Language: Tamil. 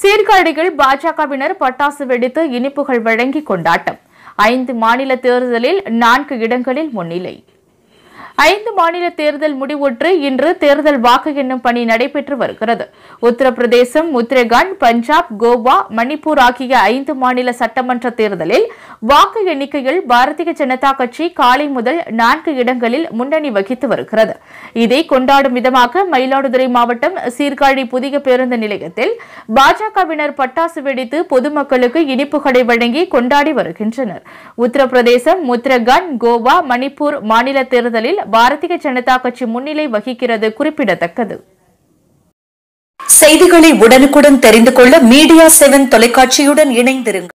சீர்காழியில் பாஜகவினர் பட்டாசு வெடித்து இனிப்புகள் வழங்கி கொண்டாட்டம் ஐந்து மாநில தேர்தலில் நான்கு இடங்களில் முன்னிலை ஐந்து மாநில தேர்தல் முடிவுற்று இன்று தேர்தல் வாக்கு எண்ணும் பணி நடைபெற்று வருகிறது உத்தரப்பிரதேசம் உத்தரகாண்ட் பஞ்சாப் கோவா மணிப்பூர் ஆகிய ஐந்து மாநில சட்டமன்ற தேர்தலில் வாக்கு எண்ணிக்கையில் பாரதிய ஜனதா கட்சி காலை முதல் நான்கு இடங்களில் முன்னணி வகித்து வருகிறது இதை கொண்டாடும் விதமாக மயிலாடுதுறை மாவட்டம் சீர்காழி புதிய பேருந்து நிலையத்தில் பாஜகவினர் பட்டாசு வெடித்து பொதுமக்களுக்கு இனிப்புகளை வழங்கி கொண்டாடி வருகின்றனர் உத்தரப்பிரதேசம் உத்தரகாண்ட் கோவா மணிப்பூர் மாநில தேர்தலில் பாரதிய ஜனதா கட்சி முன்னிலை வகிக்கிறது குறிப்பிடத்தக்கது செய்திகளை உடனுக்குடன் தெரிந்து கொள்ள மீடியா செவன் தொலைக்காட்சியுடன் இணைந்திருங்கள்